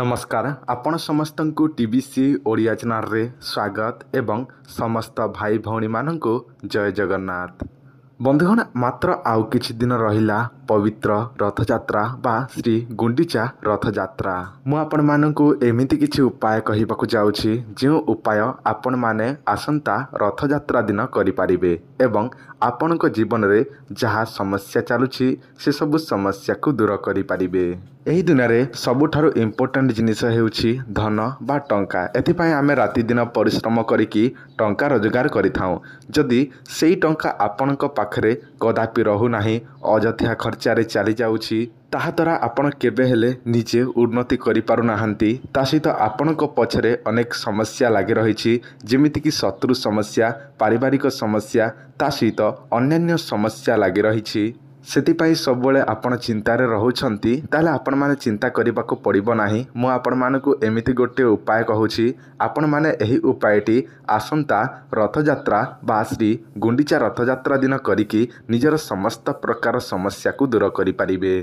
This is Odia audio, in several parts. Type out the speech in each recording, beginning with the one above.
ନମସ୍କାର ଆପଣ ସମସ୍ତଙ୍କୁ ଟି ବି ସି ଓଡ଼ିଆ ଚ୍ୟାନେଲରେ ସ୍ୱାଗତ ଏବଂ ସମସ୍ତ ଭାଇ ଭଉଣୀମାନଙ୍କୁ ଜୟ ଜଗନ୍ନାଥ ବନ୍ଧୁଗଣ ମାତ୍ର ଆଉ କିଛି ଦିନ ରହିଲା ପବିତ୍ର ରଥଯାତ୍ରା ବା ଶ୍ରୀ ଗୁଣ୍ଡିଚା ରଥଯାତ୍ରା ମୁଁ ଆପଣମାନଙ୍କୁ ଏମିତି କିଛି ଉପାୟ କହିବାକୁ ଯାଉଛି ଯେଉଁ ଉପାୟ ଆପଣମାନେ ଆସନ୍ତା ରଥଯାତ୍ରା ଦିନ କରିପାରିବେ ଏବଂ ଆପଣଙ୍କ ଜୀବନରେ ଯାହା ସମସ୍ୟା ଚାଲୁଛି ସେସବୁ ସମସ୍ୟାକୁ ଦୂର କରିପାରିବେ ଏହି ଦିନରେ ସବୁଠାରୁ ଇମ୍ପୋର୍ଟାଣ୍ଟ ଜିନିଷ ହେଉଛି ଧନ ବା ଟଙ୍କା ଏଥିପାଇଁ ଆମେ ରାତିଦିନ ପରିଶ୍ରମ କରିକି ଟଙ୍କା ରୋଜଗାର କରିଥାଉ ଯଦି ସେଇ ଟଙ୍କା ଆପଣଙ୍କ ପାଖରେ କଦାପି ରହୁନାହିଁ ଅଯଥା ଚର୍ଚ୍ଚାରେ ଚାଲିଯାଉଛି ତାହାଦ୍ୱାରା ଆପଣ କେବେ ହେଲେ ନିଜେ ଉନ୍ନତି କରିପାରୁନାହାନ୍ତି ତା ସହିତ ଆପଣଙ୍କ ପଛରେ ଅନେକ ସମସ୍ୟା ଲାଗି ରହିଛି ଯେମିତିକି ଶତ୍ରୁ ସମସ୍ୟା ପାରିବାରିକ ସମସ୍ୟା ତା ସହିତ ଅନ୍ୟାନ୍ୟ ସମସ୍ୟା ଲାଗି ରହିଛି ସେଥିପାଇଁ ସବୁବେଳେ ଆପଣ ଚିନ୍ତାରେ ରହୁଛନ୍ତି ତାହେଲେ ଆପଣମାନେ ଚିନ୍ତା କରିବାକୁ ପଡ଼ିବ ନାହିଁ ମୁଁ ଆପଣମାନଙ୍କୁ ଏମିତି ଗୋଟିଏ ଉପାୟ କହୁଛି ଆପଣମାନେ ଏହି ଉପାୟଟି ଆସନ୍ତା ରଥଯାତ୍ରା ବା ଶ୍ରୀ ଗୁଣ୍ଡିଚା ରଥଯାତ୍ରା ଦିନ କରିକି ନିଜର ସମସ୍ତ ପ୍ରକାର ସମସ୍ୟାକୁ ଦୂର କରିପାରିବେ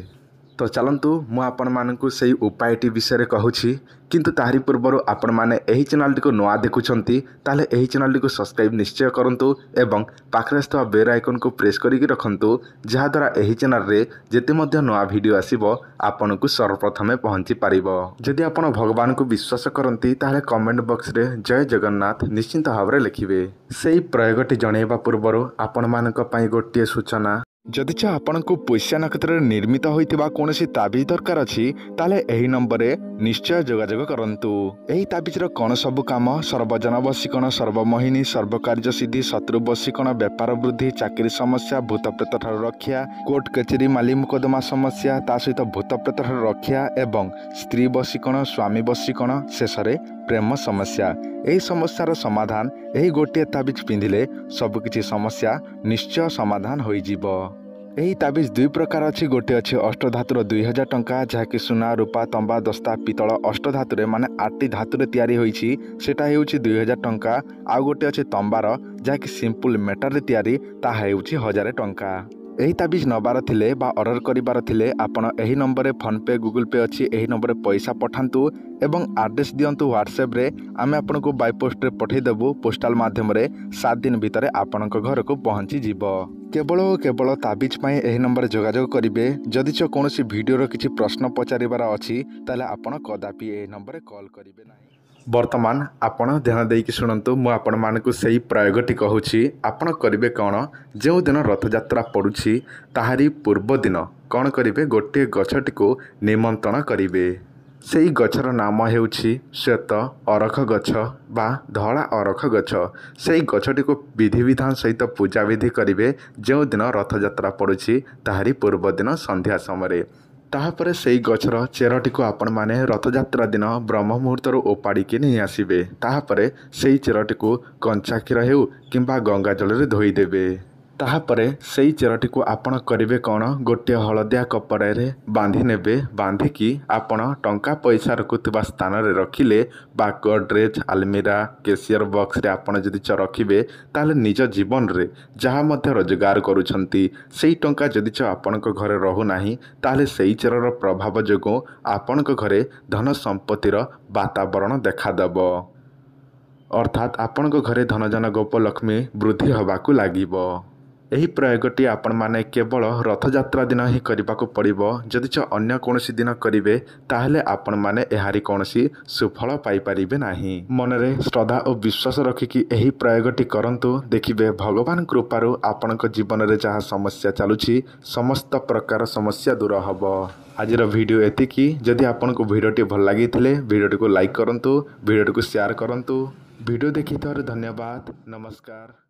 ତ ଚାଲନ୍ତୁ ମୁଁ ଆପଣମାନଙ୍କୁ ସେହି ଉପାୟଟି ବିଷୟରେ କହୁଛି କିନ୍ତୁ ତାହାରି ପୂର୍ବରୁ ଆପଣମାନେ ଏହି ଚ୍ୟାନେଲଟିକୁ ନୂଆ ଦେଖୁଛନ୍ତି ତାହେଲେ ଏହି ଚ୍ୟାନେଲଟିକୁ ସବସ୍କ୍ରାଇବ୍ ନିଶ୍ଚୟ କରନ୍ତୁ ଏବଂ ପାଖରେ ଆସିଥିବା ବେଲ୍ ଆଇକନ୍କୁ ପ୍ରେସ୍ କରିକି ରଖନ୍ତୁ ଯାହାଦ୍ୱାରା ଏହି ଚ୍ୟାନେଲରେ ଯେତେ ମଧ୍ୟ ନୂଆ ଭିଡ଼ିଓ ଆସିବ ଆପଣଙ୍କୁ ସର୍ବପ୍ରଥମେ ପହଞ୍ଚି ପାରିବ ଯଦି ଆପଣ ଭଗବାନଙ୍କୁ ବିଶ୍ୱାସ କରନ୍ତି ତାହେଲେ କମେଣ୍ଟ ବକ୍ସରେ ଜୟ ଜଗନ୍ନାଥ ନିଶ୍ଚିନ୍ତ ଭାବରେ ଲେଖିବେ ସେହି ପ୍ରୟୋଗଟି ଜଣାଇବା ପୂର୍ବରୁ ଆପଣମାନଙ୍କ ପାଇଁ ଗୋଟିଏ ସୂଚନା ଯଦି ଚ ଆପଣଙ୍କୁ ପଇସା ନକ୍ଷତ୍ରରେ ନିର୍ମିତ ହୋଇଥିବା କୌଣସି ତାବିଜ ଦରକାର ଅଛି ତାହେଲେ ଏହି ନମ୍ବରରେ ନିଶ୍ଚୟ ଯୋଗାଯୋଗ କରନ୍ତୁ ଏହି ତାବିଜର କ'ଣ ସବୁ କାମ ସର୍ବଜନ ସର୍ବଜନବଶିକଣ ସର୍ବମୋହିନୀ ସର୍ବକାର୍ଯ୍ୟ ସିଦ୍ଧି ବସିକଣ ବେପାର ବୃଦ୍ଧି ଚାକିରି ସମସ୍ୟା ଭୂତପ୍ରେତଠାରୁ ରକ୍ଷା କୋର୍ଟ କଚେରୀ ମାଲି ମୁକଦ୍ଦମା ସମସ୍ୟା ତା ସହିତ ଠାରୁ ରକ୍ଷା ଏବଂ ସ୍ତ୍ରୀ ବସିକଣ ସ୍ୱାମୀ ବସିକଣ ଶେଷରେ ପ୍ରେମ ସମସ୍ୟା ଏହି ସମସ୍ୟାର ସମାଧାନ ଏହି ଗୋଟିଏ ତାବିଜ ପିନ୍ଧିଲେ ସବୁକିଛି ସମସ୍ୟା ନିଶ୍ଚୟ ସମାଧାନ ହୋଇଯିବ ଏହି ତାବିଜ ଦୁଇ ପ୍ରକାର ଅଛି ଗୋଟିଏ ଅଛି ଅଷ୍ଟଧାତୁର ଦୁଇ ହଜାର ଟଙ୍କା ଯାହାକି ସୁନା ରୂପା ତମ୍ବା ଦସ୍ତା ପିତ୍ତଳ ଅଷ୍ଟଧାତୁରେ ମାନେ ଆଠଟି ଧାତୁରେ ତିଆରି ହୋଇଛି ସେଟା ହେଉଛି ଦୁଇ ହଜାର ଟଙ୍କା ଆଉ ଗୋଟିଏ ଅଛି ତମ୍ବାର ଯାହାକି ସିମ୍ପୁଲ ମେଟାରେ ତିଆରି ତାହା ହେଉଛି ହଜାରେ ଟଙ୍କା ଏହି ତାବିଜ ନେବାର ଥିଲେ ବା ଅର୍ଡ଼ର କରିବାର ଥିଲେ ଆପଣ ଏହି ନମ୍ବରରେ ଫୋନ୍ପେ ଗୁଗୁଲ୍ ପେ ଅଛି ଏହି ନମ୍ବରରେ ପଇସା ପଠାନ୍ତୁ ଏବଂ ଆଡ୍ରେସ୍ ଦିଅନ୍ତୁ ହ୍ୱାଟ୍ସଆପ୍ରେ ଆମେ ଆପଣଙ୍କୁ ବାଇ ପୋଷ୍ଟରେ ପଠାଇଦେବୁ ପୋଷ୍ଟାଲ ମାଧ୍ୟମରେ ସାତ ଦିନ ଭିତରେ ଆପଣଙ୍କ ଘରକୁ ପହଞ୍ଚିଯିବ କେବଳ ଓ କେବଳ ତାବିଜ ପାଇଁ ଏହି ନମ୍ବରରେ ଯୋଗାଯୋଗ କରିବେ ଯଦି କୌଣସି ଭିଡ଼ିଓର କିଛି ପ୍ରଶ୍ନ ପଚାରିବାର ଅଛି ତାହେଲେ ଆପଣ କଦାପି ଏହି ନମ୍ବରରେ କଲ୍ କରିବେ ନାହିଁ ବର୍ତ୍ତମାନ ଆପଣ ଧ୍ୟାନ ଦେଇକି ଶୁଣନ୍ତୁ ମୁଁ ଆପଣମାନଙ୍କୁ ସେହି ପ୍ରୟୋଗଟି କହୁଛି ଆପଣ କରିବେ କ'ଣ ଯେଉଁଦିନ ରଥଯାତ୍ରା ପଡ଼ୁଛି ତାହାରି ପୂର୍ବଦିନ କ'ଣ କରିବେ ଗୋଟିଏ ଗଛଟିକୁ ନିମନ୍ତ୍ରଣ କରିବେ ସେହି ଗଛର ନାମ ହେଉଛି ଶ୍ୱେତ ଅରଖ ଗଛ ବା ଧଳା ଅରଖ ଗଛ ସେହି ଗଛଟିକୁ ବିଧିବିଧାନ ସହିତ ପୂଜାବିଧି କରିବେ ଯେଉଁଦିନ ରଥଯାତ୍ରା ପଡ଼ୁଛି ତାହାରି ପୂର୍ବଦିନ ସନ୍ଧ୍ୟା ସମୟରେ ତାହାପରେ ସେଇ ଗଛର ଚେରଟିକୁ ଆପଣମାନେ ରଥଯାତ୍ରା ଦିନ ବ୍ରହ୍ମ ମୁହୂର୍ତ୍ତରୁ ଓପାଡ଼ିକି ନେଇ ଆସିବେ ତାହାପରେ ସେଇ ଚେରଟିକୁ କଞ୍ଚା କ୍ଷୀର ହେଉ କିମ୍ବା ଗଙ୍ଗା ଜଳରେ ଧୋଇଦେବେ ତାହାପରେ ସେଇ ଚେରଟିକୁ ଆପଣ କରିବେ କ'ଣ ଗୋଟିଏ ହଳଦିଆ କପଡ଼ାରେ ବାନ୍ଧି ନେବେ ବାନ୍ଧିକି ଆପଣ ଟଙ୍କା ପଇସା ରଖୁଥିବା ସ୍ଥାନରେ ରଖିଲେ ବା ଗଡ଼୍ରେଜ୍ ଆଲମିରା କେସିଅର ବକ୍ସରେ ଆପଣ ଯଦି ରଖିବେ ତାହେଲେ ନିଜ ଜୀବନରେ ଯାହା ମଧ୍ୟ ରୋଜଗାର କରୁଛନ୍ତି ସେଇ ଟଙ୍କା ଯଦି ଚ ଆପଣଙ୍କ ଘରେ ରହୁନାହିଁ ତାହେଲେ ସେଇ ଚେରର ପ୍ରଭାବ ଯୋଗୁଁ ଆପଣଙ୍କ ଘରେ ଧନ ସମ୍ପତ୍ତିର ବାତାବରଣ ଦେଖାଦେବ ଅର୍ଥାତ୍ ଆପଣଙ୍କ ଘରେ ଧନଜନ ଗୋପଲକ୍ଷ୍ମୀ ବୃଦ୍ଧି ହେବାକୁ ଲାଗିବ ଏହି ପ୍ରୟୋଗଟି ଆପଣମାନେ କେବଳ ରଥଯାତ୍ରା ଦିନ ହିଁ କରିବାକୁ ପଡ଼ିବ ଯଦିଚ ଅନ୍ୟ କୌଣସି ଦିନ କରିବେ ତାହେଲେ ଆପଣମାନେ ଏହାରି କୌଣସି ସୁଫଳ ପାଇପାରିବେ ନାହିଁ ମନରେ ଶ୍ରଦ୍ଧା ଓ ବିଶ୍ୱାସ ରଖିକି ଏହି ପ୍ରୟୋଗଟି କରନ୍ତୁ ଦେଖିବେ ଭଗବାନ କୃପାରୁ ଆପଣଙ୍କ ଜୀବନରେ ଯାହା ସମସ୍ୟା ଚାଲୁଛି ସମସ୍ତ ପ୍ରକାର ସମସ୍ୟା ଦୂର ହେବ ଆଜିର ଭିଡ଼ିଓ ଏତିକି ଯଦି ଆପଣଙ୍କୁ ଭିଡ଼ିଓଟି ଭଲ ଲାଗିଥିଲେ ଭିଡ଼ିଓଟିକୁ ଲାଇକ୍ କରନ୍ତୁ ଭିଡ଼ିଓଟିକୁ ସେୟାର କରନ୍ତୁ ଭିଡ଼ିଓ ଦେଖିଥିବାରୁ ଧନ୍ୟବାଦ ନମସ୍କାର